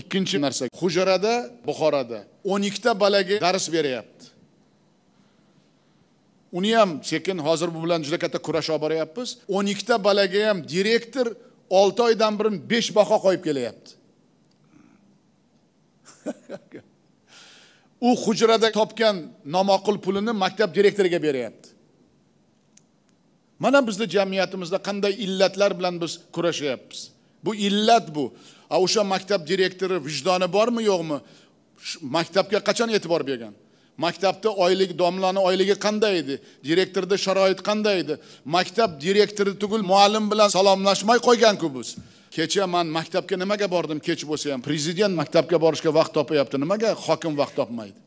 ikkinchi narsa hujrada buxoroda o'n ikkita balaga dars beryapti uni ham sekin hozir bu bilan juda katta kurash olib boryapmiz o'n ikkita balaga ham direktor olti oydan burun besh baho qo'yib kelyapti u hujrada topgan nomaqul pulini maktab direktoriga beryapti mana bizni jamiyatimizda qanday illatlar bilan biz kurashyapmiz Bu illat bu. A o'sha maktab direktori vijdoni bormi yo'qmi? Maktabga qachon e'tibor bergan? Maktabda oylik domlani oyligi qanday edi? Direktorda sharoit qanday edi? Maktab direktori tugul muallim bilan salomlashmay qo'ygan-ku biz. Kecha men maktabga nimaga bordim kech bo'lsa ham, prezident maktabga borishga vaqt topyapti, nimaga hokim vaqt topmaydi?